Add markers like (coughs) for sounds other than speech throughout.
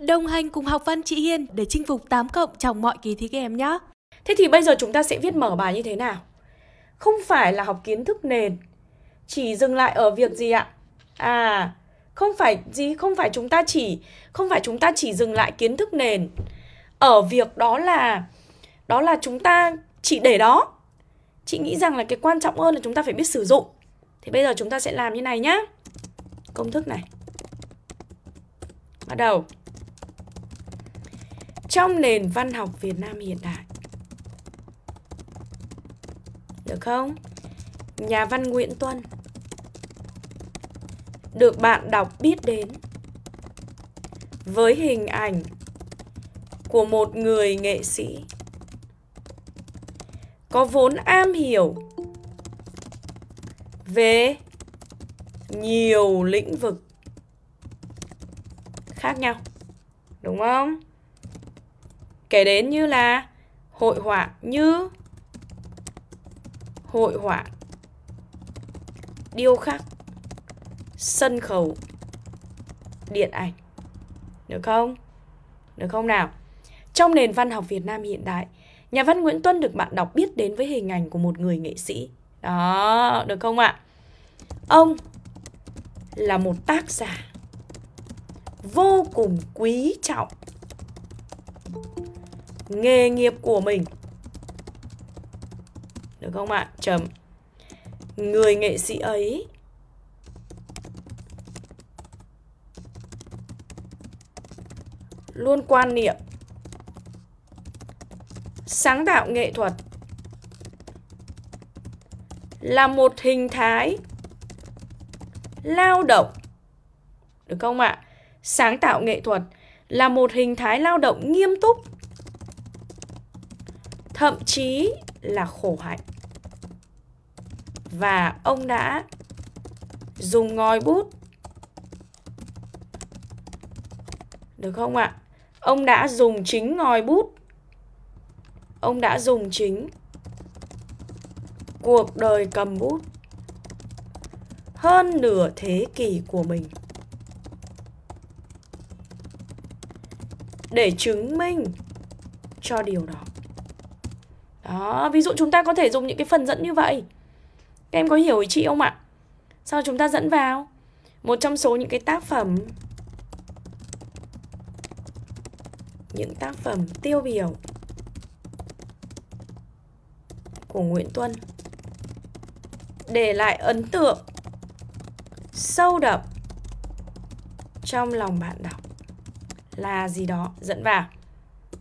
Đồng hành cùng học văn chị Hiên để chinh phục 8 cộng trong mọi kỳ thi các em nhé. Thế thì bây giờ chúng ta sẽ viết mở bài như thế nào? Không phải là học kiến thức nền, chỉ dừng lại ở việc gì ạ? À, không phải gì, không phải chúng ta chỉ không phải chúng ta chỉ dừng lại kiến thức nền ở việc đó là đó là chúng ta chỉ để đó. Chị nghĩ rằng là cái quan trọng hơn là chúng ta phải biết sử dụng. Thì bây giờ chúng ta sẽ làm như này nhá. Công thức này. Bắt đầu trong nền văn học Việt Nam hiện đại. Được không? Nhà văn Nguyễn Tuân được bạn đọc biết đến với hình ảnh của một người nghệ sĩ có vốn am hiểu về nhiều lĩnh vực khác nhau đúng không kể đến như là hội họa như hội họa điêu khắc sân khấu điện ảnh được không được không nào trong nền văn học việt nam hiện đại nhà văn nguyễn tuân được bạn đọc biết đến với hình ảnh của một người nghệ sĩ đó được không ạ ông là một tác giả vô cùng quý trọng nghề nghiệp của mình được không ạ chấm người nghệ sĩ ấy luôn quan niệm sáng tạo nghệ thuật là một hình thái lao động được không ạ sáng tạo nghệ thuật là một hình thái lao động nghiêm túc thậm chí là khổ hạnh. Và ông đã dùng ngòi bút Được không ạ? Ông đã dùng chính ngòi bút Ông đã dùng chính cuộc đời cầm bút hơn nửa thế kỷ của mình để chứng minh cho điều đó đó, ví dụ chúng ta có thể dùng những cái phần dẫn như vậy. Các em có hiểu ý chị không ạ? Sao chúng ta dẫn vào một trong số những cái tác phẩm những tác phẩm tiêu biểu của Nguyễn Tuân để lại ấn tượng sâu đậm trong lòng bạn đọc là gì đó dẫn vào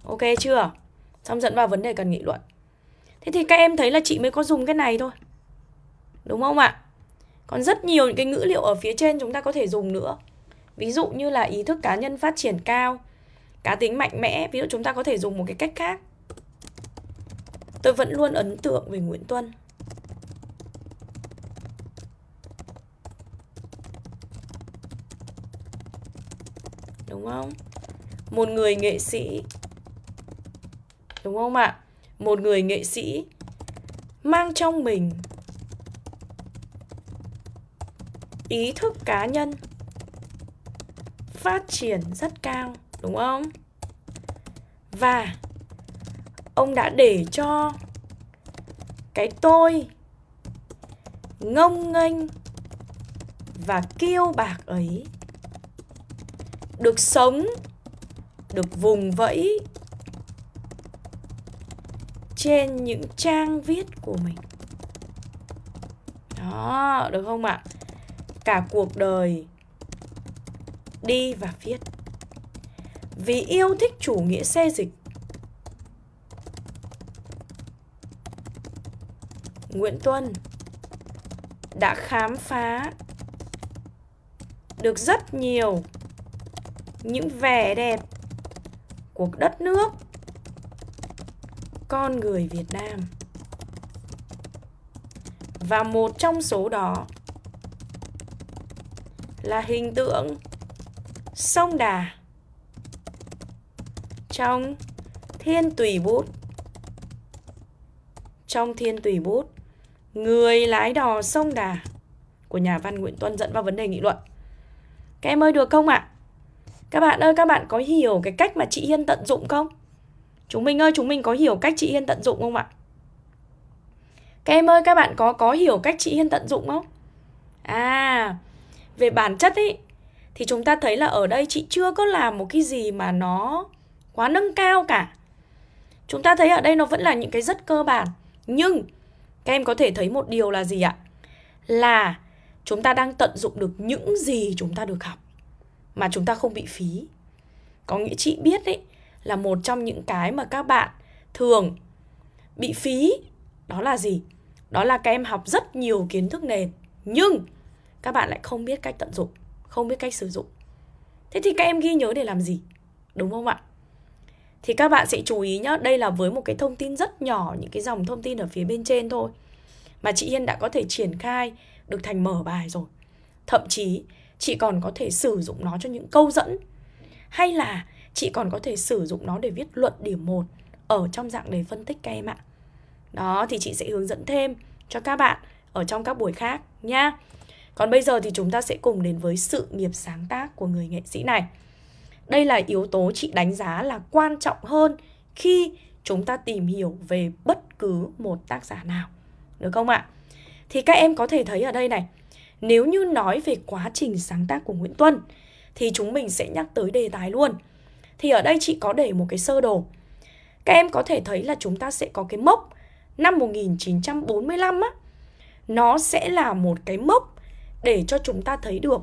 ok chưa xong dẫn vào vấn đề cần nghị luận Thế thì các em thấy là chị mới có dùng cái này thôi. Đúng không ạ? Còn rất nhiều những cái ngữ liệu ở phía trên chúng ta có thể dùng nữa. Ví dụ như là ý thức cá nhân phát triển cao, cá tính mạnh mẽ, ví dụ chúng ta có thể dùng một cái cách khác. Tôi vẫn luôn ấn tượng về Nguyễn Tuân. Đúng không? Một người nghệ sĩ. Đúng không ạ? một người nghệ sĩ mang trong mình ý thức cá nhân phát triển rất cao đúng không và ông đã để cho cái tôi ngông nghênh và kiêu bạc ấy được sống được vùng vẫy trên những trang viết của mình đó được không ạ cả cuộc đời đi và viết vì yêu thích chủ nghĩa xê dịch Nguyễn Tuân đã khám phá được rất nhiều những vẻ đẹp của đất nước con người Việt Nam. Và một trong số đó là hình tượng sông Đà trong Thiên Tùy Bút. Trong Thiên Tùy Bút, người lái đò sông Đà của nhà văn Nguyễn Tuân dẫn vào vấn đề nghị luận. Các em ơi được không ạ? À? Các bạn ơi, các bạn có hiểu cái cách mà chị Hiên tận dụng không? Chúng mình ơi, chúng mình có hiểu cách chị Hiên tận dụng không ạ? Các em ơi, các bạn có có hiểu cách chị Hiên tận dụng không? À, về bản chất ấy thì chúng ta thấy là ở đây chị chưa có làm một cái gì mà nó quá nâng cao cả. Chúng ta thấy ở đây nó vẫn là những cái rất cơ bản. Nhưng các em có thể thấy một điều là gì ạ? Là chúng ta đang tận dụng được những gì chúng ta được học mà chúng ta không bị phí. Có nghĩa chị biết đấy, là một trong những cái mà các bạn thường bị phí đó là gì đó là các em học rất nhiều kiến thức nền nhưng các bạn lại không biết cách tận dụng không biết cách sử dụng thế thì các em ghi nhớ để làm gì đúng không ạ thì các bạn sẽ chú ý nhé đây là với một cái thông tin rất nhỏ những cái dòng thông tin ở phía bên trên thôi mà chị Yên đã có thể triển khai được thành mở bài rồi thậm chí chị còn có thể sử dụng nó cho những câu dẫn hay là chị còn có thể sử dụng nó để viết luận điểm 1 ở trong dạng đề phân tích các em ạ. Đó thì chị sẽ hướng dẫn thêm cho các bạn ở trong các buổi khác nhá. Còn bây giờ thì chúng ta sẽ cùng đến với sự nghiệp sáng tác của người nghệ sĩ này. Đây là yếu tố chị đánh giá là quan trọng hơn khi chúng ta tìm hiểu về bất cứ một tác giả nào. Được không ạ? Thì các em có thể thấy ở đây này, nếu như nói về quá trình sáng tác của Nguyễn Tuân thì chúng mình sẽ nhắc tới đề tài luôn – thì ở đây chị có để một cái sơ đồ. Các em có thể thấy là chúng ta sẽ có cái mốc năm 1945 á. Nó sẽ là một cái mốc để cho chúng ta thấy được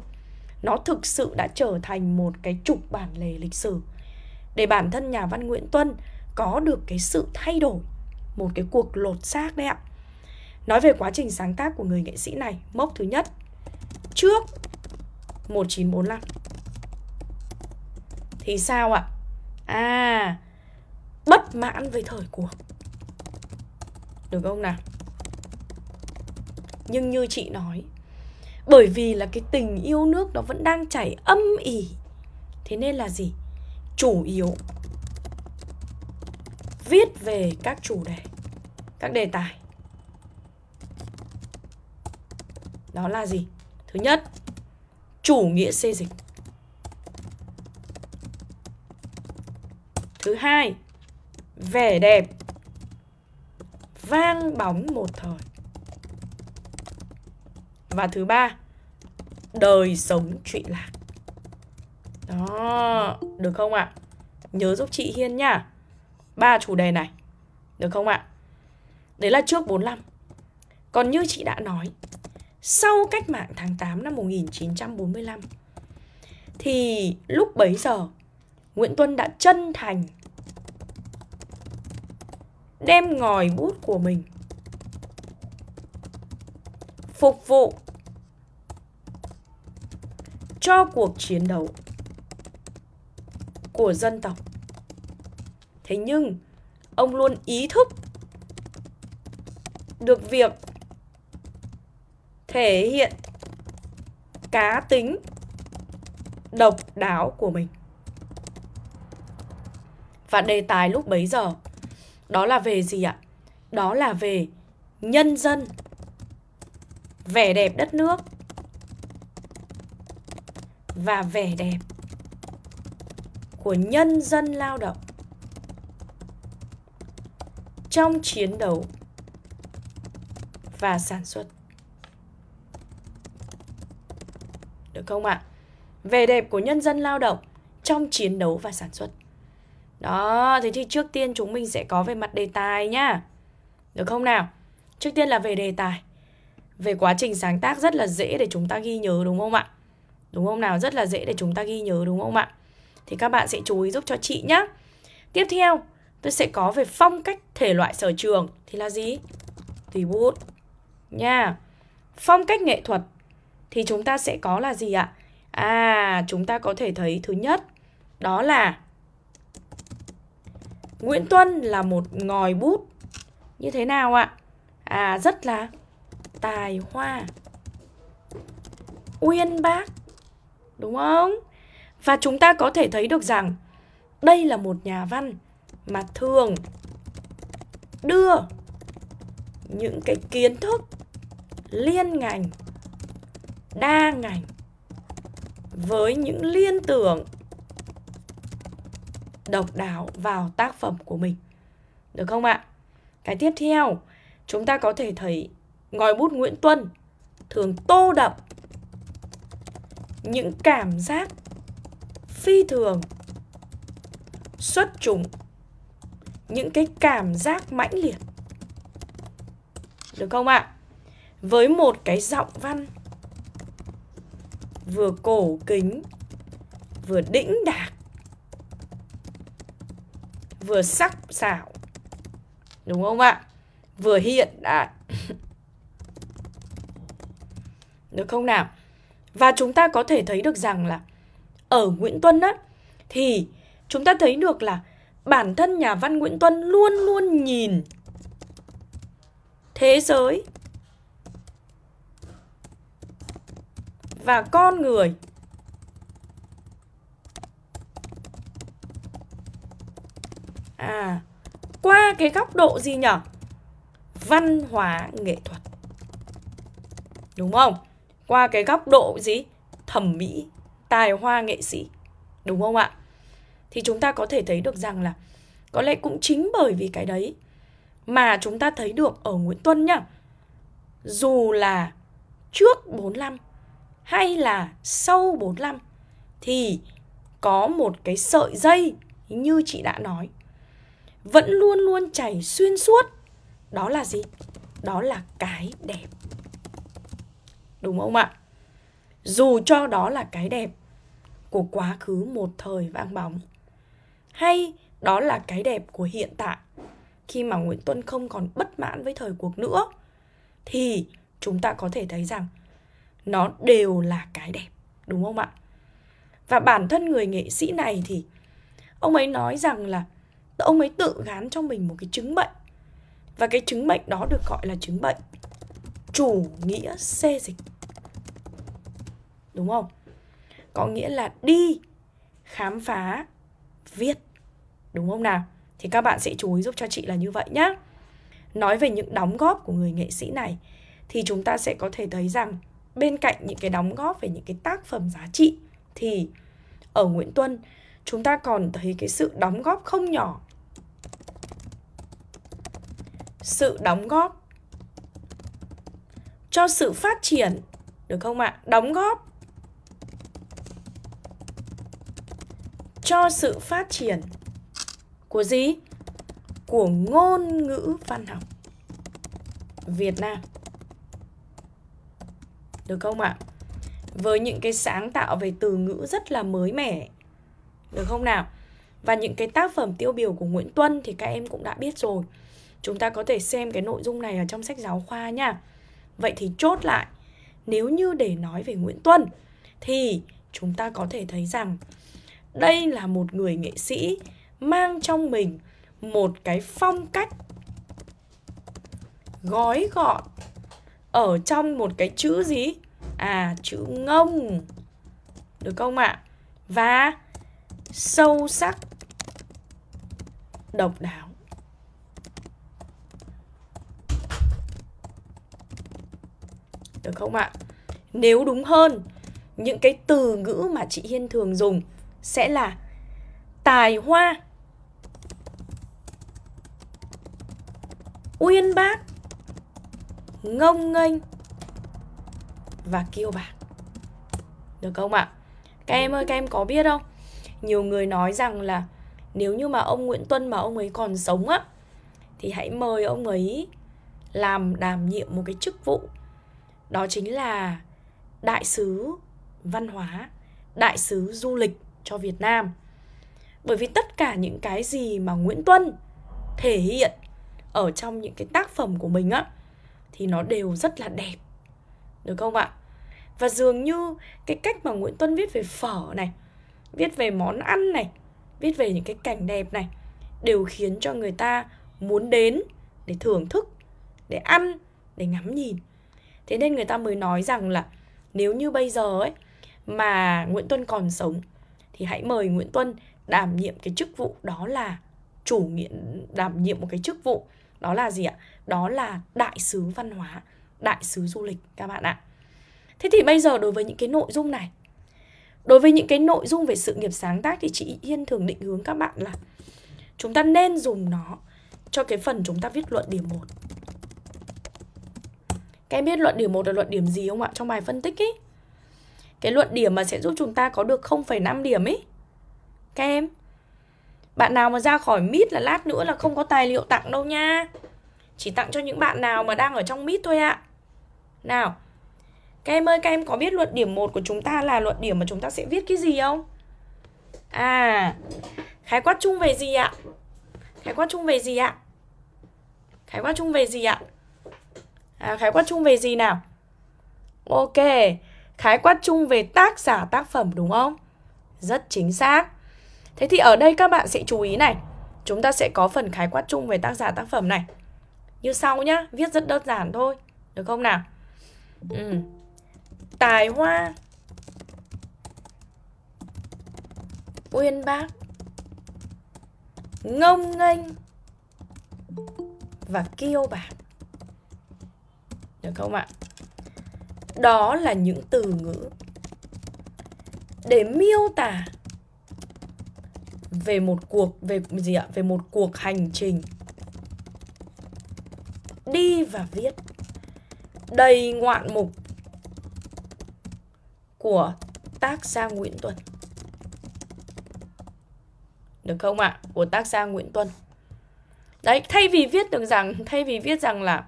nó thực sự đã trở thành một cái trục bản lề lịch sử để bản thân nhà văn Nguyễn Tuân có được cái sự thay đổi, một cái cuộc lột xác đấy ạ. Nói về quá trình sáng tác của người nghệ sĩ này, mốc thứ nhất, trước 1945 thì sao ạ? À, bất mãn với thời cuộc. Được không nào? Nhưng như chị nói, bởi vì là cái tình yêu nước nó vẫn đang chảy âm ỉ. Thế nên là gì? Chủ yếu viết về các chủ đề, các đề tài. Đó là gì? Thứ nhất, chủ nghĩa xê dịch. Thứ hai, vẻ đẹp vang bóng một thời. Và thứ ba, đời sống trụy lạc. Đó, được không ạ? Nhớ giúp chị Hiên nha Ba chủ đề này. Được không ạ? Đấy là trước 45. Còn như chị đã nói, sau cách mạng tháng 8 năm 1945 thì lúc bấy giờ Nguyễn Tuân đã chân thành đem ngòi bút của mình phục vụ cho cuộc chiến đấu của dân tộc. Thế nhưng, ông luôn ý thức được việc thể hiện cá tính độc đáo của mình. Và đề tài lúc bấy giờ đó là về gì ạ? Đó là về nhân dân, vẻ đẹp đất nước và vẻ đẹp của nhân dân lao động trong chiến đấu và sản xuất. Được không ạ? Vẻ đẹp của nhân dân lao động trong chiến đấu và sản xuất. Đó, thế thì trước tiên chúng mình sẽ có về mặt đề tài nhá. Được không nào? Trước tiên là về đề tài. Về quá trình sáng tác rất là dễ để chúng ta ghi nhớ đúng không ạ? Đúng không nào? Rất là dễ để chúng ta ghi nhớ đúng không ạ? Thì các bạn sẽ chú ý giúp cho chị nhá. Tiếp theo, tôi sẽ có về phong cách thể loại sở trường thì là gì? Tùy bút nha. Phong cách nghệ thuật thì chúng ta sẽ có là gì ạ? À, chúng ta có thể thấy thứ nhất đó là Nguyễn Tuân là một ngòi bút như thế nào ạ? À rất là tài hoa. Uyên bác. Đúng không? Và chúng ta có thể thấy được rằng đây là một nhà văn mà thường đưa những cái kiến thức liên ngành, đa ngành với những liên tưởng độc đáo vào tác phẩm của mình. Được không ạ? Cái tiếp theo, chúng ta có thể thấy ngòi bút Nguyễn Tuân thường tô đậm những cảm giác phi thường xuất chúng những cái cảm giác mãnh liệt được không ạ với một cái giọng văn vừa cổ kính vừa đĩnh đạc vừa sắc sảo đúng không ạ vừa hiện đại à, được không nào và chúng ta có thể thấy được rằng là ở Nguyễn Tuân á thì chúng ta thấy được là bản thân nhà văn Nguyễn Tuân luôn luôn nhìn thế giới và con người à qua cái góc độ gì nhở văn hóa nghệ thuật đúng không qua cái góc độ gì thẩm mỹ tài hoa nghệ sĩ đúng không ạ thì chúng ta có thể thấy được rằng là có lẽ cũng chính bởi vì cái đấy mà chúng ta thấy được ở Nguyễn Tuân nhá dù là trước 45 hay là sau 45 thì có một cái sợi dây như chị đã nói vẫn luôn luôn chảy xuyên suốt đó là gì đó là cái đẹp đúng không ạ dù cho đó là cái đẹp của quá khứ một thời vang bóng hay đó là cái đẹp của hiện tại khi mà nguyễn tuân không còn bất mãn với thời cuộc nữa thì chúng ta có thể thấy rằng nó đều là cái đẹp đúng không ạ và bản thân người nghệ sĩ này thì ông ấy nói rằng là ông ấy tự gán cho mình một cái chứng bệnh và cái chứng bệnh đó được gọi là chứng bệnh chủ nghĩa xê dịch đúng không có nghĩa là đi khám phá viết đúng không nào thì các bạn sẽ chú ý giúp cho chị là như vậy nhé nói về những đóng góp của người nghệ sĩ này thì chúng ta sẽ có thể thấy rằng bên cạnh những cái đóng góp về những cái tác phẩm giá trị thì ở Nguyễn Tuân chúng ta còn thấy cái sự đóng góp không nhỏ sự đóng góp cho sự phát triển được không ạ? Đóng góp cho sự phát triển của gì? Của ngôn ngữ văn học Việt Nam. Được không ạ? Với những cái sáng tạo về từ ngữ rất là mới mẻ. Được không nào? Và những cái tác phẩm tiêu biểu của Nguyễn Tuân thì các em cũng đã biết rồi. Chúng ta có thể xem cái nội dung này ở trong sách giáo khoa nha. Vậy thì chốt lại, nếu như để nói về Nguyễn Tuân thì chúng ta có thể thấy rằng đây là một người nghệ sĩ mang trong mình một cái phong cách gói gọn ở trong một cái chữ gì? À, chữ ngông. Được không ạ? Và sâu sắc độc đáo. được không ạ? Nếu đúng hơn, những cái từ ngữ mà chị Hiên thường dùng sẽ là tài hoa, uyên bác, ngông nghênh và kiêu bạc. Được không ạ? Các em ơi, các em có biết không? Nhiều người nói rằng là nếu như mà ông Nguyễn Tuân mà ông ấy còn sống á thì hãy mời ông ấy làm đảm nhiệm một cái chức vụ đó chính là đại sứ văn hóa đại sứ du lịch cho việt nam bởi vì tất cả những cái gì mà nguyễn tuân thể hiện ở trong những cái tác phẩm của mình á thì nó đều rất là đẹp được không ạ và dường như cái cách mà nguyễn tuân viết về phở này viết về món ăn này viết về những cái cảnh đẹp này đều khiến cho người ta muốn đến để thưởng thức để ăn để ngắm nhìn thế nên người ta mới nói rằng là nếu như bây giờ ấy mà Nguyễn Tuân còn sống thì hãy mời Nguyễn Tuân đảm nhiệm cái chức vụ đó là chủ nhiệm đảm nhiệm một cái chức vụ đó là gì ạ? Đó là đại sứ văn hóa, đại sứ du lịch các bạn ạ. Thế thì bây giờ đối với những cái nội dung này Đối với những cái nội dung về sự nghiệp sáng tác thì chị Yên thường định hướng các bạn là chúng ta nên dùng nó cho cái phần chúng ta viết luận điểm 1 các em biết luận điểm 1 là luận điểm gì không ạ? Trong bài phân tích ấy. Cái luận điểm mà sẽ giúp chúng ta có được 0,5 điểm ấy. Các em. Bạn nào mà ra khỏi mít là lát nữa là không có tài liệu tặng đâu nha. Chỉ tặng cho những bạn nào mà đang ở trong mít thôi ạ. Nào. Các em ơi, các em có biết luận điểm 1 của chúng ta là luận điểm mà chúng ta sẽ viết cái gì không? À, khái quát chung về gì ạ? Khái quát chung về gì ạ? Khái quát chung về gì ạ? À, khái quát chung về gì nào? Ok, khái quát chung về tác giả tác phẩm đúng không? Rất chính xác. Thế thì ở đây các bạn sẽ chú ý này. Chúng ta sẽ có phần khái quát chung về tác giả tác phẩm này. Như sau nhá, viết rất đơn giản thôi. Được không nào? Ừ. Tài hoa uyên bác ngông nghênh và kiêu bạc được không ạ đó là những từ ngữ để miêu tả về một cuộc về gì ạ về một cuộc hành trình đi và viết đầy ngoạn mục của tác gia Nguyễn Tuân được không ạ của tác gia Nguyễn Tuân đấy thay vì viết được rằng thay vì viết rằng là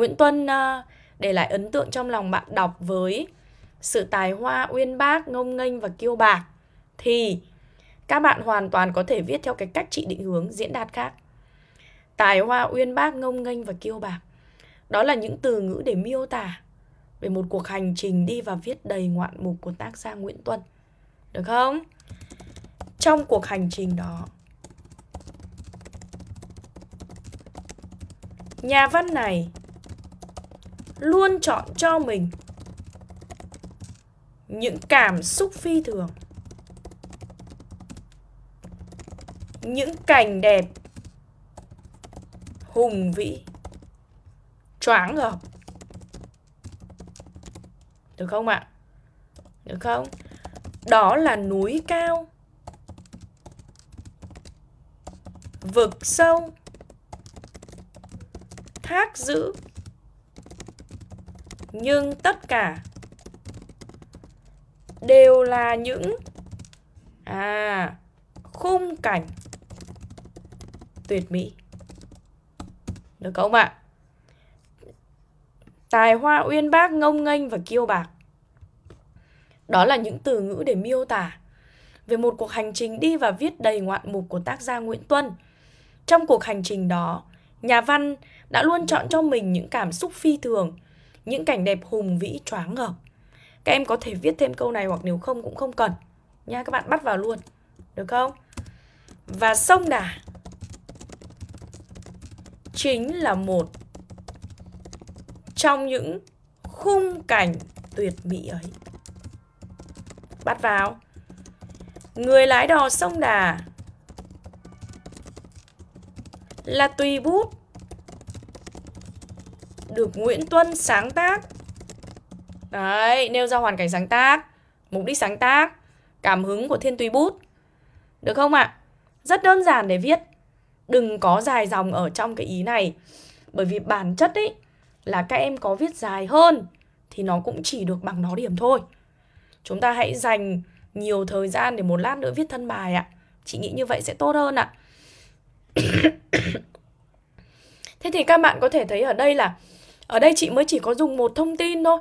Nguyễn Tuân uh, để lại ấn tượng trong lòng bạn đọc với sự tài hoa uyên bác, ngông nghênh và kiêu bạc thì các bạn hoàn toàn có thể viết theo cái cách chị định hướng diễn đạt khác. Tài hoa uyên bác, ngông nghênh và kiêu bạc. Đó là những từ ngữ để miêu tả về một cuộc hành trình đi và viết đầy ngoạn mục của tác giả Nguyễn Tuân. Được không? Trong cuộc hành trình đó, nhà văn này luôn chọn cho mình những cảm xúc phi thường những cảnh đẹp hùng vĩ choáng ngợp được không ạ được không đó là núi cao vực sâu thác dữ nhưng tất cả đều là những à khung cảnh tuyệt mỹ được không ạ tài hoa uyên bác ngông nghênh và kiêu bạc đó là những từ ngữ để miêu tả về một cuộc hành trình đi và viết đầy ngoạn mục của tác gia Nguyễn Tuân. Trong cuộc hành trình đó, nhà văn đã luôn chọn cho mình những cảm xúc phi thường những cảnh đẹp hùng vĩ choáng ngợp. Các em có thể viết thêm câu này hoặc nếu không cũng không cần. Nha các bạn bắt vào luôn. Được không? Và sông Đà chính là một trong những khung cảnh tuyệt mỹ ấy. Bắt vào. Người lái đò sông Đà là tùy bút được Nguyễn Tuân sáng tác. Đấy, nêu ra hoàn cảnh sáng tác, mục đích sáng tác, cảm hứng của Thiên Tùy Bút. Được không ạ? À? Rất đơn giản để viết. Đừng có dài dòng ở trong cái ý này. Bởi vì bản chất ấy là các em có viết dài hơn thì nó cũng chỉ được bằng nó điểm thôi. Chúng ta hãy dành nhiều thời gian để một lát nữa viết thân bài ạ. À. Chị nghĩ như vậy sẽ tốt hơn ạ. À. (coughs) Thế thì các bạn có thể thấy ở đây là ở đây chị mới chỉ có dùng một thông tin thôi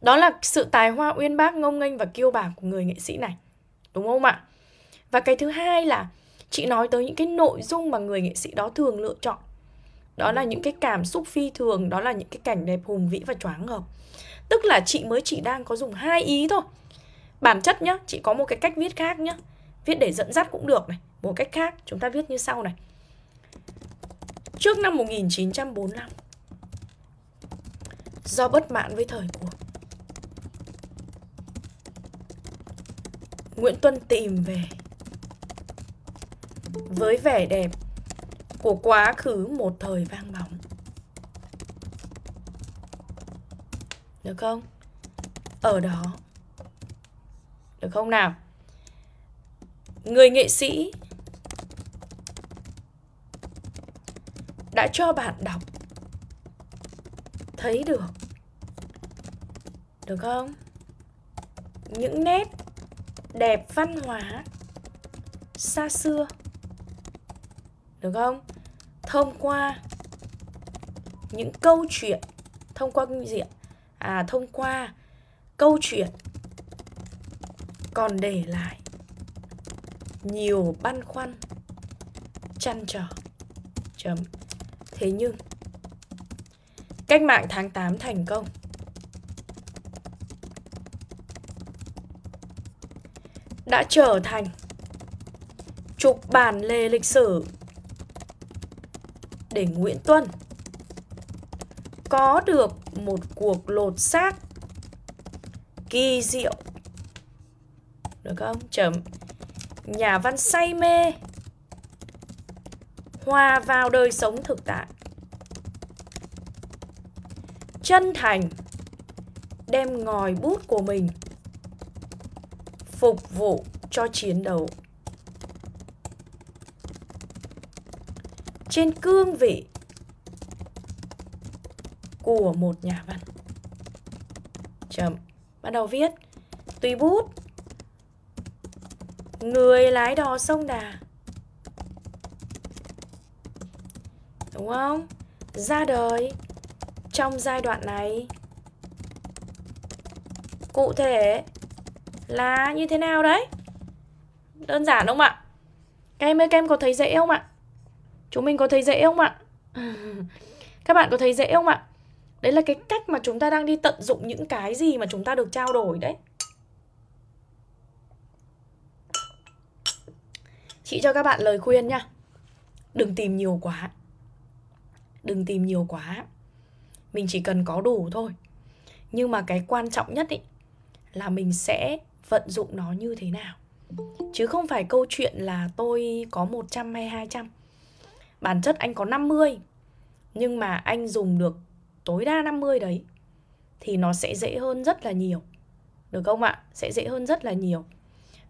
đó là sự tài hoa uyên bác ngông nghênh và kiêu bảng của người nghệ sĩ này đúng không ạ và cái thứ hai là chị nói tới những cái nội dung mà người nghệ sĩ đó thường lựa chọn đó là những cái cảm xúc phi thường đó là những cái cảnh đẹp hùng vĩ và choáng ngợp tức là chị mới chỉ đang có dùng hai ý thôi bản chất nhá chị có một cái cách viết khác nhá viết để dẫn dắt cũng được này một cách khác chúng ta viết như sau này trước năm 1945 do bất mãn với thời cuộc. Nguyễn Tuân tìm về với vẻ đẹp của quá khứ một thời vang bóng. Được không? Ở đó. Được không nào? Người nghệ sĩ đã cho bạn đọc thấy được được không những nét đẹp văn hóa xa xưa được không thông qua những câu chuyện thông qua cái gì à thông qua câu chuyện còn để lại nhiều băn khoăn chăn trở chấm thế nhưng Cách mạng tháng 8 thành công Đã trở thành Trục bản lề lịch sử Để Nguyễn Tuân Có được một cuộc lột xác Kỳ diệu Được không? Chấm Nhà văn say mê Hòa vào đời sống thực tại chân thành đem ngòi bút của mình phục vụ cho chiến đấu. Trên cương vị của một nhà văn. Chậm Bắt đầu viết. Tùy bút. Người lái đò sông Đà. Đúng không? Ra đời trong giai đoạn này cụ thể là như thế nào đấy đơn giản không ạ các em ơi các em có thấy dễ không ạ chúng mình có thấy dễ không ạ (laughs) các bạn có thấy dễ không ạ đấy là cái cách mà chúng ta đang đi tận dụng những cái gì mà chúng ta được trao đổi đấy chị cho các bạn lời khuyên nha đừng tìm nhiều quá đừng tìm nhiều quá mình chỉ cần có đủ thôi nhưng mà cái quan trọng nhất ý, là mình sẽ vận dụng nó như thế nào chứ không phải câu chuyện là tôi có 100 hay 200 bản chất anh có 50 nhưng mà anh dùng được tối đa 50 đấy thì nó sẽ dễ hơn rất là nhiều được không ạ sẽ dễ hơn rất là nhiều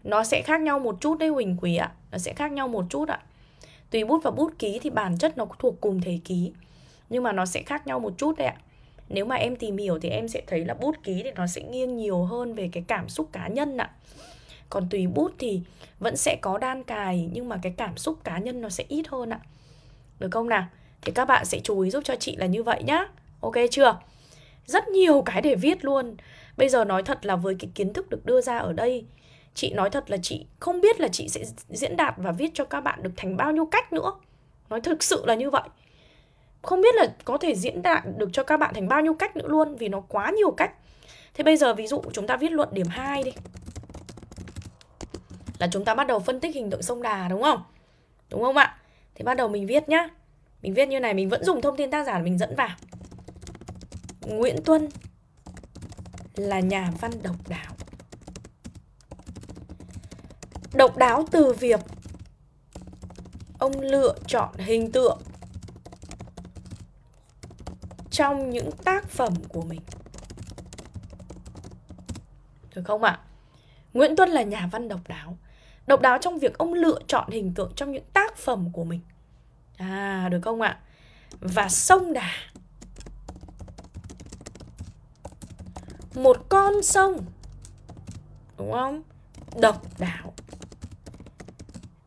nó sẽ khác nhau một chút đấy huỳnh quỳ ạ nó sẽ khác nhau một chút ạ tùy bút và bút ký thì bản chất nó thuộc cùng thể ký nhưng mà nó sẽ khác nhau một chút đấy ạ nếu mà em tìm hiểu thì em sẽ thấy là bút ký thì nó sẽ nghiêng nhiều hơn về cái cảm xúc cá nhân ạ còn tùy bút thì vẫn sẽ có đan cài nhưng mà cái cảm xúc cá nhân nó sẽ ít hơn ạ được không nào thì các bạn sẽ chú ý giúp cho chị là như vậy nhá ok chưa rất nhiều cái để viết luôn bây giờ nói thật là với cái kiến thức được đưa ra ở đây chị nói thật là chị không biết là chị sẽ diễn đạt và viết cho các bạn được thành bao nhiêu cách nữa nói thực sự là như vậy không biết là có thể diễn đạt được cho các bạn thành bao nhiêu cách nữa luôn vì nó quá nhiều cách. Thế bây giờ ví dụ chúng ta viết luận điểm 2 đi. Là chúng ta bắt đầu phân tích hình tượng sông Đà đúng không? Đúng không ạ? Thế bắt đầu mình viết nhá. Mình viết như này, mình vẫn dùng thông tin tác giả mình dẫn vào. Nguyễn Tuân là nhà văn độc đáo. Độc đáo từ việc ông lựa chọn hình tượng trong những tác phẩm của mình được không ạ nguyễn tuân là nhà văn độc đáo độc đáo trong việc ông lựa chọn hình tượng trong những tác phẩm của mình à được không ạ và sông đà một con sông đúng không độc đáo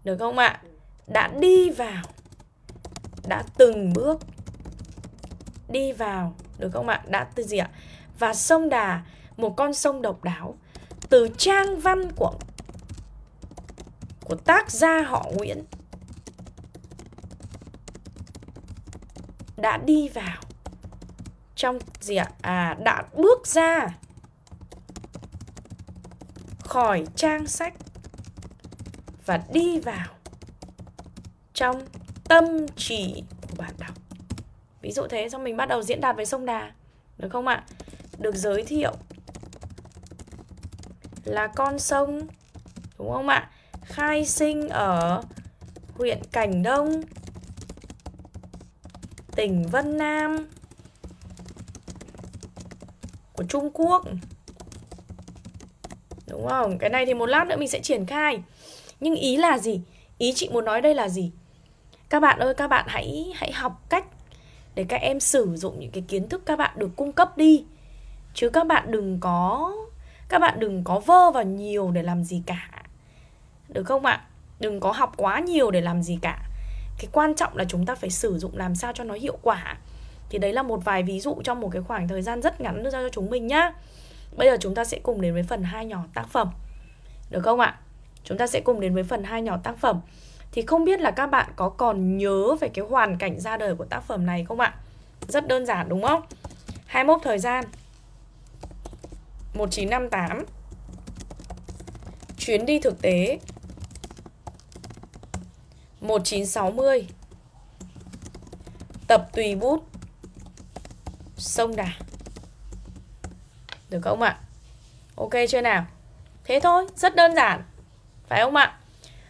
được không ạ đã đi vào đã từng bước đi vào được không ạ đã từ gì ạ và sông đà một con sông độc đáo từ trang văn của của tác gia họ nguyễn đã đi vào trong gì ạ à đã bước ra khỏi trang sách và đi vào trong tâm trí của bạn đọc ví dụ thế xong mình bắt đầu diễn đạt về sông đà được không ạ được giới thiệu là con sông đúng không ạ khai sinh ở huyện cảnh đông tỉnh vân nam của trung quốc đúng không cái này thì một lát nữa mình sẽ triển khai nhưng ý là gì ý chị muốn nói đây là gì các bạn ơi các bạn hãy hãy học cách để các em sử dụng những cái kiến thức các bạn được cung cấp đi chứ các bạn đừng có các bạn đừng có vơ vào nhiều để làm gì cả được không ạ đừng có học quá nhiều để làm gì cả cái quan trọng là chúng ta phải sử dụng làm sao cho nó hiệu quả thì đấy là một vài ví dụ trong một cái khoảng thời gian rất ngắn đưa ra cho chúng mình nhá bây giờ chúng ta sẽ cùng đến với phần hai nhỏ tác phẩm được không ạ chúng ta sẽ cùng đến với phần hai nhỏ tác phẩm thì không biết là các bạn có còn nhớ về cái hoàn cảnh ra đời của tác phẩm này không ạ? Rất đơn giản đúng không? 21 thời gian 1958 Chuyến đi thực tế 1960 Tập tùy bút Sông Đà Được không ạ? Ok chưa nào? Thế thôi, rất đơn giản Phải không ạ?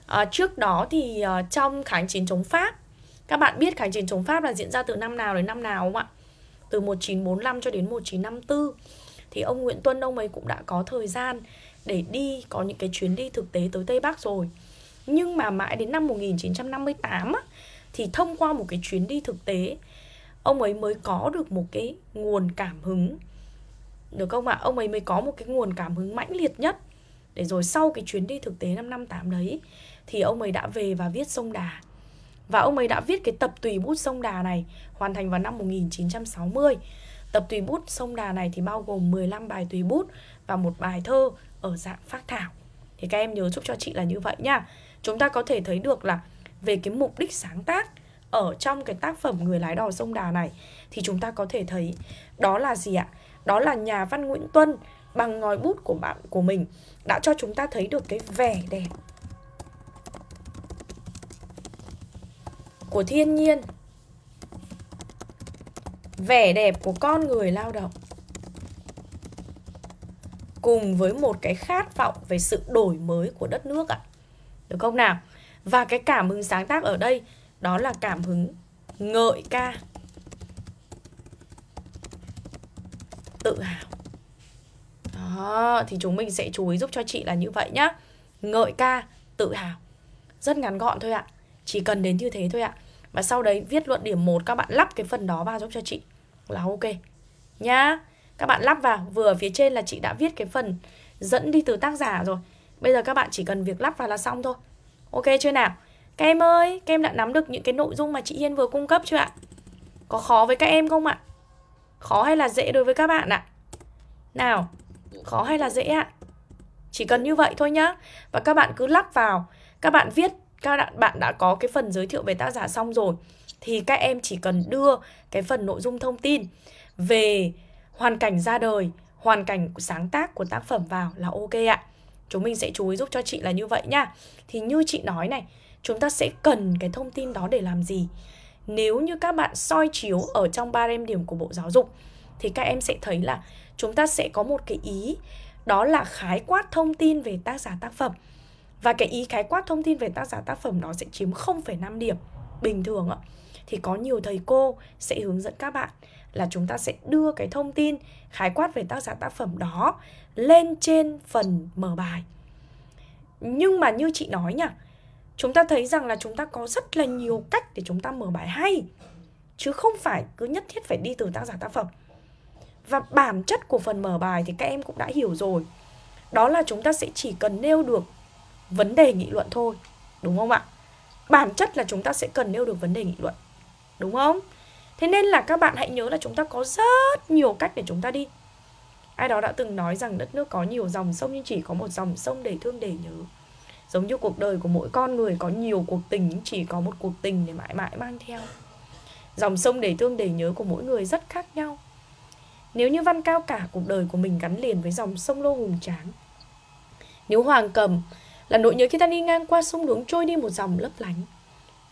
À, trước đó thì uh, trong kháng chiến chống Pháp các bạn biết kháng chiến chống Pháp là diễn ra từ năm nào đến năm nào không ạ? Từ 1945 cho đến 1954 thì ông Nguyễn Tuân ông ấy cũng đã có thời gian để đi có những cái chuyến đi thực tế tới Tây Bắc rồi. Nhưng mà mãi đến năm 1958 á, thì thông qua một cái chuyến đi thực tế ông ấy mới có được một cái nguồn cảm hứng được không ạ? Ông ấy mới có một cái nguồn cảm hứng mãnh liệt nhất để rồi sau cái chuyến đi thực tế năm 58 đấy thì ông ấy đã về và viết sông Đà. Và ông ấy đã viết cái tập tùy bút sông Đà này hoàn thành vào năm 1960. Tập tùy bút sông Đà này thì bao gồm 15 bài tùy bút và một bài thơ ở dạng phát thảo. Thì các em nhớ giúp cho chị là như vậy nha. Chúng ta có thể thấy được là về cái mục đích sáng tác ở trong cái tác phẩm Người lái đò sông Đà này thì chúng ta có thể thấy đó là gì ạ? Đó là nhà văn Nguyễn Tuân bằng ngòi bút của bạn của mình đã cho chúng ta thấy được cái vẻ đẹp của thiên nhiên vẻ đẹp của con người lao động cùng với một cái khát vọng về sự đổi mới của đất nước ạ. À. Được không nào? Và cái cảm hứng sáng tác ở đây đó là cảm hứng ngợi ca. Tự hào. Đó, thì chúng mình sẽ chú ý giúp cho chị là như vậy nhá. Ngợi ca, tự hào. Rất ngắn gọn thôi ạ. À. Chỉ cần đến như thế thôi ạ. À và sau đấy viết luận điểm một các bạn lắp cái phần đó vào giúp cho chị là ok nhá các bạn lắp vào vừa phía trên là chị đã viết cái phần dẫn đi từ tác giả rồi bây giờ các bạn chỉ cần việc lắp vào là xong thôi ok chưa nào các em ơi các em đã nắm được những cái nội dung mà chị hiên vừa cung cấp chưa ạ có khó với các em không ạ khó hay là dễ đối với các bạn ạ nào khó hay là dễ ạ chỉ cần như vậy thôi nhá và các bạn cứ lắp vào các bạn viết các bạn đã có cái phần giới thiệu về tác giả xong rồi thì các em chỉ cần đưa cái phần nội dung thông tin về hoàn cảnh ra đời, hoàn cảnh sáng tác của tác phẩm vào là ok ạ. Chúng mình sẽ chú ý giúp cho chị là như vậy nhá. Thì như chị nói này, chúng ta sẽ cần cái thông tin đó để làm gì? Nếu như các bạn soi chiếu ở trong ba em điểm của Bộ Giáo dục thì các em sẽ thấy là chúng ta sẽ có một cái ý đó là khái quát thông tin về tác giả tác phẩm và cái ý khái quát thông tin về tác giả tác phẩm nó sẽ chiếm 0,5 điểm bình thường ạ thì có nhiều thầy cô sẽ hướng dẫn các bạn là chúng ta sẽ đưa cái thông tin khái quát về tác giả tác phẩm đó lên trên phần mở bài nhưng mà như chị nói nhá chúng ta thấy rằng là chúng ta có rất là nhiều cách để chúng ta mở bài hay chứ không phải cứ nhất thiết phải đi từ tác giả tác phẩm và bản chất của phần mở bài thì các em cũng đã hiểu rồi đó là chúng ta sẽ chỉ cần nêu được vấn đề nghị luận thôi đúng không ạ bản chất là chúng ta sẽ cần nêu được vấn đề nghị luận đúng không thế nên là các bạn hãy nhớ là chúng ta có rất nhiều cách để chúng ta đi ai đó đã từng nói rằng đất nước có nhiều dòng sông nhưng chỉ có một dòng sông để thương để nhớ giống như cuộc đời của mỗi con người có nhiều cuộc tình nhưng chỉ có một cuộc tình để mãi mãi mang theo dòng sông để thương để nhớ của mỗi người rất khác nhau nếu như văn cao cả cuộc đời của mình gắn liền với dòng sông lô hùng tráng nếu hoàng cầm là nỗi nhớ khi ta đi ngang qua sông đuống trôi đi một dòng lấp lánh.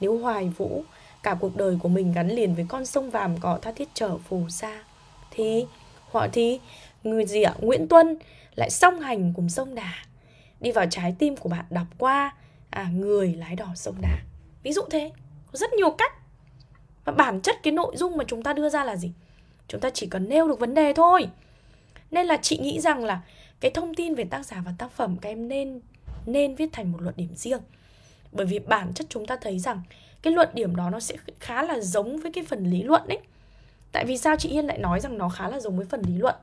Nếu hoài vũ, cả cuộc đời của mình gắn liền với con sông vàm cỏ tha thiết trở phù sa, thì họ thì người gì ạ Nguyễn Tuân lại song hành cùng sông Đà đi vào trái tim của bạn đọc qua à người lái đò sông Đà ví dụ thế có rất nhiều cách và bản chất cái nội dung mà chúng ta đưa ra là gì chúng ta chỉ cần nêu được vấn đề thôi nên là chị nghĩ rằng là cái thông tin về tác giả và tác phẩm các em nên nên viết thành một luận điểm riêng bởi vì bản chất chúng ta thấy rằng cái luận điểm đó nó sẽ khá là giống với cái phần lý luận đấy tại vì sao chị hiên lại nói rằng nó khá là giống với phần lý luận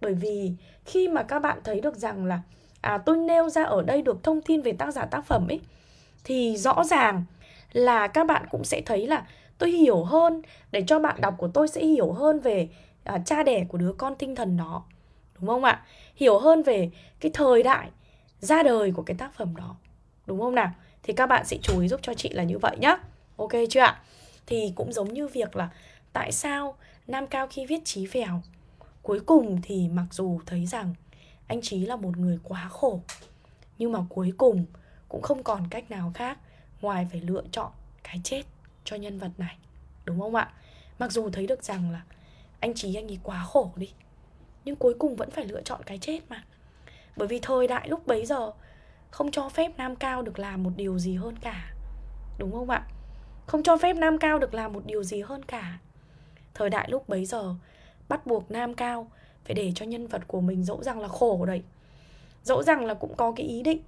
bởi vì khi mà các bạn thấy được rằng là à, tôi nêu ra ở đây được thông tin về tác giả tác phẩm ấy thì rõ ràng là các bạn cũng sẽ thấy là tôi hiểu hơn để cho bạn đọc của tôi sẽ hiểu hơn về à, cha đẻ của đứa con tinh thần đó đúng không ạ hiểu hơn về cái thời đại ra đời của cái tác phẩm đó đúng không nào thì các bạn sẽ chú ý giúp cho chị là như vậy nhá ok chưa ạ thì cũng giống như việc là tại sao nam cao khi viết chí phèo cuối cùng thì mặc dù thấy rằng anh chí là một người quá khổ nhưng mà cuối cùng cũng không còn cách nào khác ngoài phải lựa chọn cái chết cho nhân vật này đúng không ạ mặc dù thấy được rằng là anh chí anh ấy quá khổ đi nhưng cuối cùng vẫn phải lựa chọn cái chết mà bởi vì thời đại lúc bấy giờ không cho phép nam cao được làm một điều gì hơn cả đúng không ạ không cho phép nam cao được làm một điều gì hơn cả thời đại lúc bấy giờ bắt buộc nam cao phải để cho nhân vật của mình dẫu rằng là khổ đấy dẫu rằng là cũng có cái ý định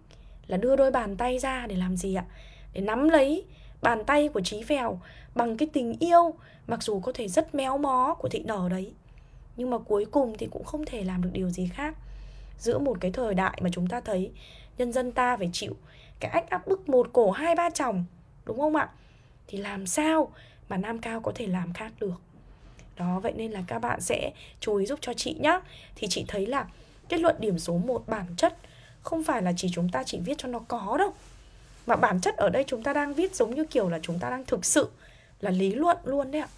là đưa đôi bàn tay ra để làm gì ạ để nắm lấy bàn tay của trí phèo bằng cái tình yêu mặc dù có thể rất méo mó của thị nở đấy nhưng mà cuối cùng thì cũng không thể làm được điều gì khác giữa một cái thời đại mà chúng ta thấy nhân dân ta phải chịu cái ách áp bức một cổ hai ba chồng đúng không ạ thì làm sao mà nam cao có thể làm khác được đó vậy nên là các bạn sẽ chú ý giúp cho chị nhá thì chị thấy là kết luận điểm số một bản chất không phải là chỉ chúng ta chỉ viết cho nó có đâu mà bản chất ở đây chúng ta đang viết giống như kiểu là chúng ta đang thực sự là lý luận luôn đấy ạ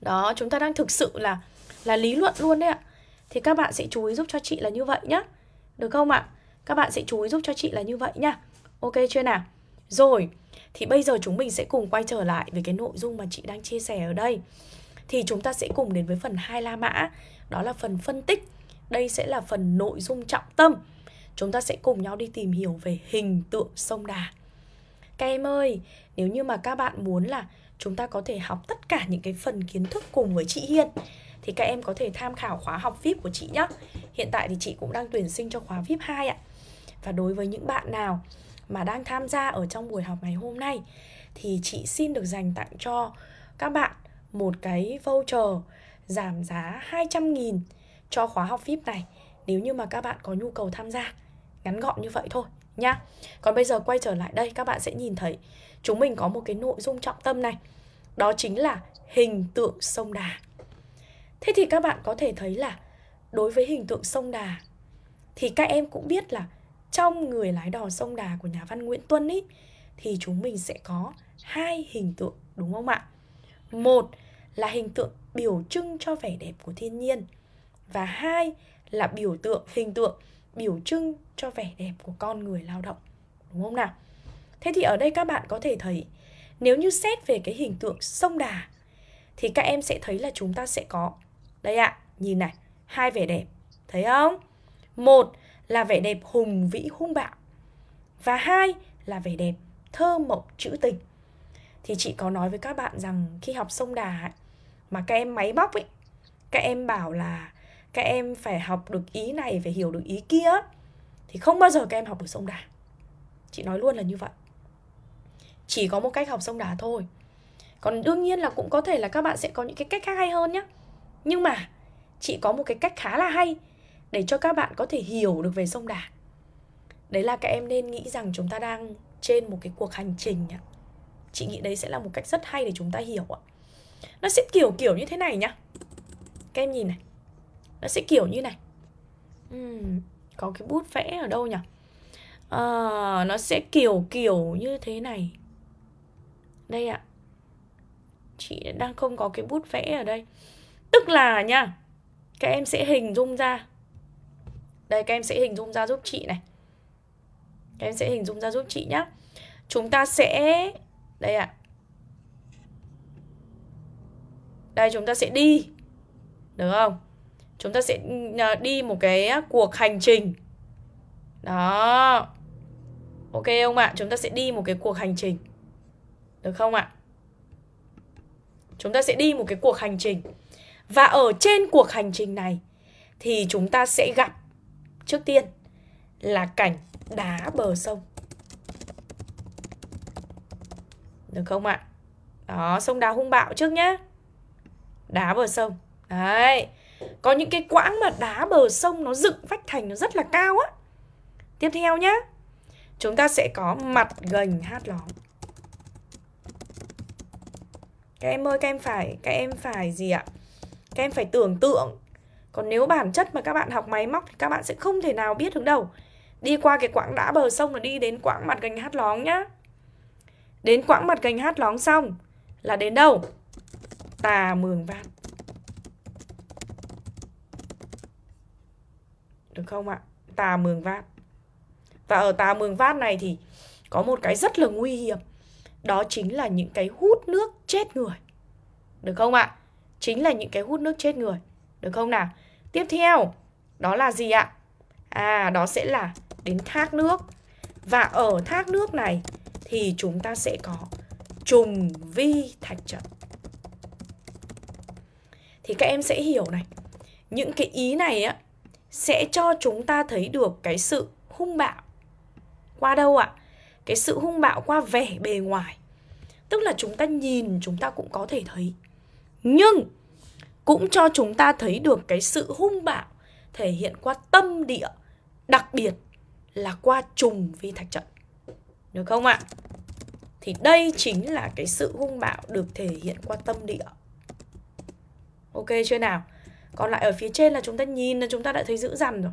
đó chúng ta đang thực sự là là lý luận luôn đấy ạ thì các bạn sẽ chú ý giúp cho chị là như vậy nhá. Được không ạ? Các bạn sẽ chú ý giúp cho chị là như vậy nhá. Ok chưa nào? Rồi, thì bây giờ chúng mình sẽ cùng quay trở lại về cái nội dung mà chị đang chia sẻ ở đây. Thì chúng ta sẽ cùng đến với phần 2 La Mã, đó là phần phân tích. Đây sẽ là phần nội dung trọng tâm. Chúng ta sẽ cùng nhau đi tìm hiểu về hình tượng sông Đà. Các em ơi, nếu như mà các bạn muốn là chúng ta có thể học tất cả những cái phần kiến thức cùng với chị Hiên thì các em có thể tham khảo khóa học VIP của chị nhé. Hiện tại thì chị cũng đang tuyển sinh cho khóa VIP 2 ạ. Và đối với những bạn nào mà đang tham gia ở trong buổi học ngày hôm nay thì chị xin được dành tặng cho các bạn một cái voucher giảm giá 200.000 cho khóa học VIP này nếu như mà các bạn có nhu cầu tham gia. Ngắn gọn như vậy thôi nhá. Còn bây giờ quay trở lại đây các bạn sẽ nhìn thấy chúng mình có một cái nội dung trọng tâm này. Đó chính là hình tượng sông Đà. Thế thì các bạn có thể thấy là đối với hình tượng sông Đà thì các em cũng biết là trong người lái đò sông Đà của nhà văn Nguyễn Tuân ý thì chúng mình sẽ có hai hình tượng đúng không ạ? Một là hình tượng biểu trưng cho vẻ đẹp của thiên nhiên và hai là biểu tượng hình tượng biểu trưng cho vẻ đẹp của con người lao động đúng không nào? Thế thì ở đây các bạn có thể thấy nếu như xét về cái hình tượng sông Đà thì các em sẽ thấy là chúng ta sẽ có đây ạ, à, nhìn này, hai vẻ đẹp, thấy không? Một là vẻ đẹp hùng vĩ hung bạo và hai là vẻ đẹp thơ mộng trữ tình. Thì chị có nói với các bạn rằng khi học sông đà ấy, mà các em máy móc ấy, các em bảo là các em phải học được ý này, phải hiểu được ý kia thì không bao giờ các em học được sông đà. Chị nói luôn là như vậy. Chỉ có một cách học sông đà thôi. Còn đương nhiên là cũng có thể là các bạn sẽ có những cái cách khác hay hơn nhé nhưng mà chị có một cái cách khá là hay để cho các bạn có thể hiểu được về sông đà đấy là các em nên nghĩ rằng chúng ta đang trên một cái cuộc hành trình ạ chị nghĩ đấy sẽ là một cách rất hay để chúng ta hiểu ạ nó sẽ kiểu kiểu như thế này nhá các em nhìn này nó sẽ kiểu như này uhm, có cái bút vẽ ở đâu nhỉ à, nó sẽ kiểu kiểu như thế này đây ạ chị đang không có cái bút vẽ ở đây tức là nha các em sẽ hình dung ra đây các em sẽ hình dung ra giúp chị này các em sẽ hình dung ra giúp chị nhé chúng ta sẽ đây ạ à. đây chúng ta sẽ đi được không chúng ta sẽ ờ, đi một cái cuộc hành trình đó ok không ạ chúng ta sẽ đi một cái cuộc hành trình được không ạ chúng ta sẽ đi một cái cuộc hành trình và ở trên cuộc hành trình này thì chúng ta sẽ gặp trước tiên là cảnh đá bờ sông. Được không ạ? Đó, sông đá hung bạo trước nhá. Đá bờ sông. Đấy. Có những cái quãng mà đá bờ sông nó dựng vách thành nó rất là cao á. Tiếp theo nhá. Chúng ta sẽ có mặt gành hát lóm. Các em ơi, các em phải, các em phải gì ạ? các em phải tưởng tượng còn nếu bản chất mà các bạn học máy móc thì các bạn sẽ không thể nào biết được đâu đi qua cái quãng đã bờ sông là đi đến quãng mặt gành hát lóng nhá đến quãng mặt gành hát lóng xong là đến đâu tà mường vạt được không ạ tà mường vạt và ở tà mường vát này thì có một cái rất là nguy hiểm đó chính là những cái hút nước chết người được không ạ chính là những cái hút nước chết người. Được không nào? Tiếp theo, đó là gì ạ? À, đó sẽ là đến thác nước. Và ở thác nước này thì chúng ta sẽ có trùng vi thạch trận. Thì các em sẽ hiểu này. Những cái ý này á sẽ cho chúng ta thấy được cái sự hung bạo. Qua đâu ạ? Cái sự hung bạo qua vẻ bề ngoài. Tức là chúng ta nhìn chúng ta cũng có thể thấy nhưng cũng cho chúng ta thấy được cái sự hung bạo thể hiện qua tâm địa đặc biệt là qua trùng vi thạch trận được không ạ thì đây chính là cái sự hung bạo được thể hiện qua tâm địa ok chưa nào còn lại ở phía trên là chúng ta nhìn là chúng ta đã thấy dữ dằn rồi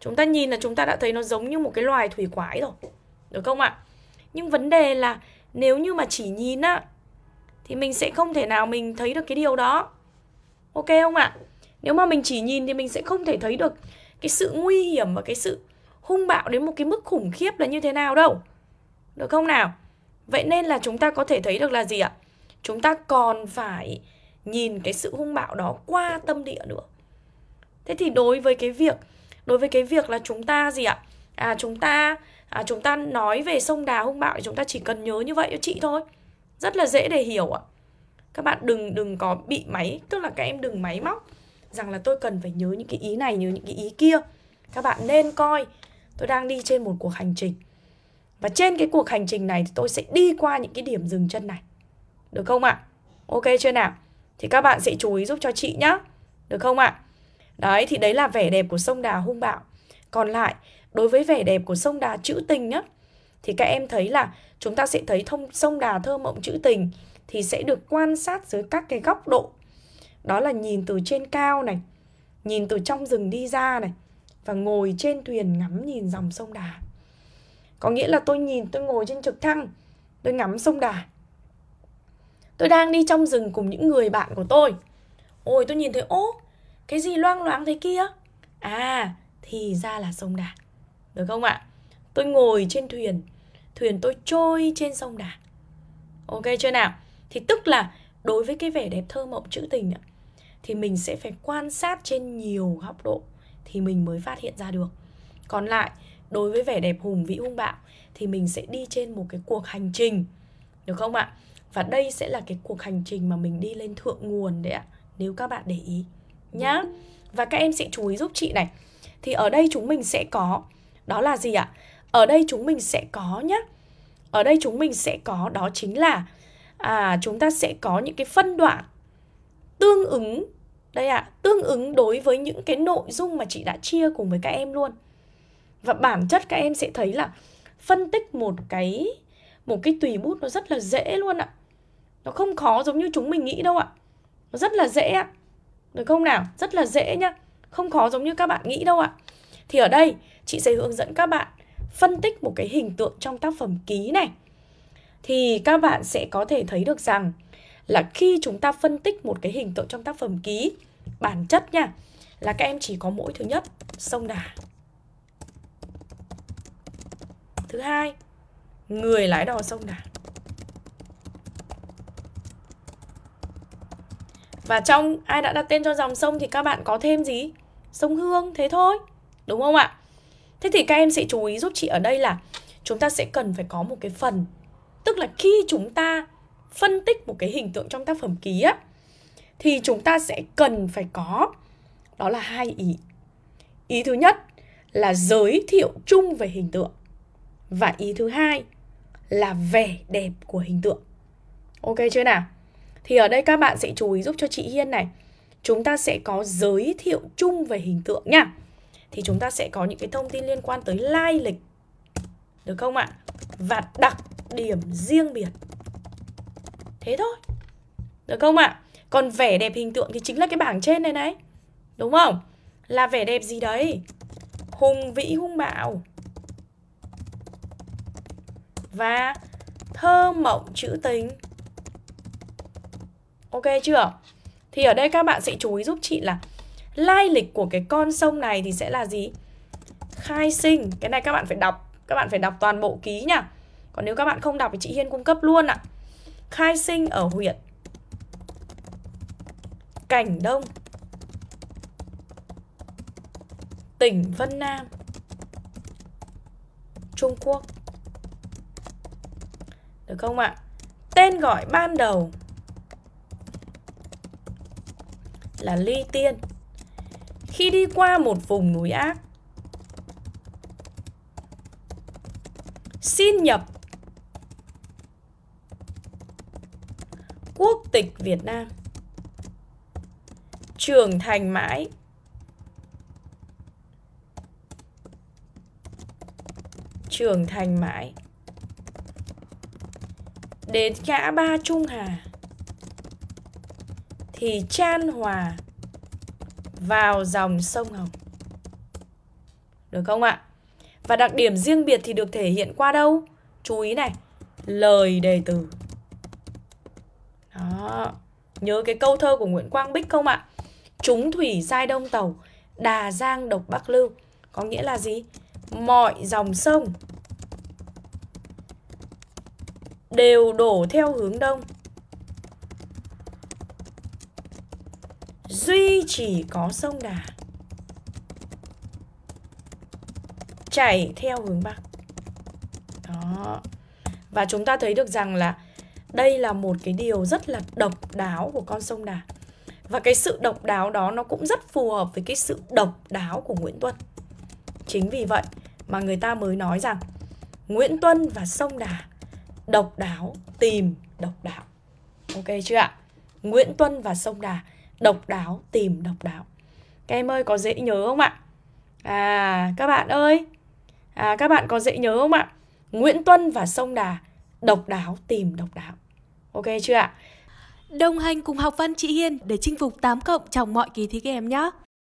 chúng ta nhìn là chúng ta đã thấy nó giống như một cái loài thủy quái rồi được không ạ nhưng vấn đề là nếu như mà chỉ nhìn á thì mình sẽ không thể nào mình thấy được cái điều đó ok không ạ nếu mà mình chỉ nhìn thì mình sẽ không thể thấy được cái sự nguy hiểm và cái sự hung bạo đến một cái mức khủng khiếp là như thế nào đâu được không nào vậy nên là chúng ta có thể thấy được là gì ạ chúng ta còn phải nhìn cái sự hung bạo đó qua tâm địa nữa thế thì đối với cái việc đối với cái việc là chúng ta gì ạ à chúng ta à, chúng ta nói về sông đà hung bạo chúng ta chỉ cần nhớ như vậy cho chị thôi rất là dễ để hiểu ạ các bạn đừng đừng có bị máy tức là các em đừng máy móc rằng là tôi cần phải nhớ những cái ý này nhớ những cái ý kia các bạn nên coi tôi đang đi trên một cuộc hành trình và trên cái cuộc hành trình này thì tôi sẽ đi qua những cái điểm dừng chân này được không ạ ok chưa nào thì các bạn sẽ chú ý giúp cho chị nhá được không ạ đấy thì đấy là vẻ đẹp của sông đà hung bạo còn lại đối với vẻ đẹp của sông đà trữ tình nhá thì các em thấy là chúng ta sẽ thấy thông sông đà thơ mộng trữ tình thì sẽ được quan sát dưới các cái góc độ đó là nhìn từ trên cao này nhìn từ trong rừng đi ra này và ngồi trên thuyền ngắm nhìn dòng sông đà có nghĩa là tôi nhìn tôi ngồi trên trực thăng tôi ngắm sông đà tôi đang đi trong rừng cùng những người bạn của tôi ôi tôi nhìn thấy ố cái gì loang loáng thế kia à thì ra là sông đà được không ạ tôi ngồi trên thuyền thuyền tôi trôi trên sông Đà. Ok chưa nào? Thì tức là đối với cái vẻ đẹp thơ mộng trữ tình thì mình sẽ phải quan sát trên nhiều góc độ thì mình mới phát hiện ra được. Còn lại, đối với vẻ đẹp hùng vĩ hung bạo thì mình sẽ đi trên một cái cuộc hành trình. Được không ạ? Và đây sẽ là cái cuộc hành trình mà mình đi lên thượng nguồn đấy ạ, nếu các bạn để ý nhá. Và các em sẽ chú ý giúp chị này. Thì ở đây chúng mình sẽ có đó là gì ạ? ở đây chúng mình sẽ có nhé ở đây chúng mình sẽ có đó chính là à, chúng ta sẽ có những cái phân đoạn tương ứng đây ạ à, tương ứng đối với những cái nội dung mà chị đã chia cùng với các em luôn và bản chất các em sẽ thấy là phân tích một cái một cái tùy bút nó rất là dễ luôn ạ nó không khó giống như chúng mình nghĩ đâu ạ nó rất là dễ ạ à. được không nào rất là dễ nhá không khó giống như các bạn nghĩ đâu ạ thì ở đây chị sẽ hướng dẫn các bạn phân tích một cái hình tượng trong tác phẩm ký này thì các bạn sẽ có thể thấy được rằng là khi chúng ta phân tích một cái hình tượng trong tác phẩm ký bản chất nha là các em chỉ có mỗi thứ nhất sông đà thứ hai người lái đò sông đà và trong ai đã đặt tên cho dòng sông thì các bạn có thêm gì sông hương thế thôi đúng không ạ Thế thì các em sẽ chú ý giúp chị ở đây là chúng ta sẽ cần phải có một cái phần tức là khi chúng ta phân tích một cái hình tượng trong tác phẩm ký á thì chúng ta sẽ cần phải có đó là hai ý. Ý thứ nhất là giới thiệu chung về hình tượng và ý thứ hai là vẻ đẹp của hình tượng. Ok chưa nào? Thì ở đây các bạn sẽ chú ý giúp cho chị Hiên này. Chúng ta sẽ có giới thiệu chung về hình tượng nha thì chúng ta sẽ có những cái thông tin liên quan tới lai lịch được không ạ? Và đặc điểm riêng biệt. Thế thôi. Được không ạ? Còn vẻ đẹp hình tượng thì chính là cái bảng trên này này. Đúng không? Là vẻ đẹp gì đấy? Hùng vĩ hung bạo. Và thơ mộng chữ tình. Ok chưa? Thì ở đây các bạn sẽ chú ý giúp chị là lai lịch của cái con sông này thì sẽ là gì khai sinh cái này các bạn phải đọc các bạn phải đọc toàn bộ ký nha còn nếu các bạn không đọc thì chị Hiên cung cấp luôn ạ khai sinh ở huyện Cảnh Đông Tỉnh Vân Nam Trung Quốc Được không ạ? Tên gọi ban đầu là Ly Tiên khi đi qua một vùng núi ác. Xin nhập quốc tịch Việt Nam. Trưởng thành mãi. Trưởng thành mãi. Đến ngã ba Trung Hà thì chan hòa vào dòng sông Hồng. Được không ạ? Và đặc điểm riêng biệt thì được thể hiện qua đâu? Chú ý này, lời đề từ. Đó. Nhớ cái câu thơ của Nguyễn Quang Bích không ạ? Chúng thủy sai đông tàu, đà giang độc bắc lưu. Có nghĩa là gì? Mọi dòng sông đều đổ theo hướng đông duy chỉ có sông Đà chảy theo hướng Bắc. Đó. Và chúng ta thấy được rằng là đây là một cái điều rất là độc đáo của con sông Đà. Và cái sự độc đáo đó nó cũng rất phù hợp với cái sự độc đáo của Nguyễn Tuân. Chính vì vậy mà người ta mới nói rằng Nguyễn Tuân và sông Đà độc đáo tìm độc đáo. Ok chưa ạ? Nguyễn Tuân và sông Đà độc đáo tìm độc đáo các em ơi có dễ nhớ không ạ à các bạn ơi à các bạn có dễ nhớ không ạ Nguyễn Tuân và sông Đà độc đáo tìm độc đáo ok chưa ạ Đồng hành cùng học văn chị Hiên để chinh phục 8 cộng trong mọi kỳ thi các em nhé.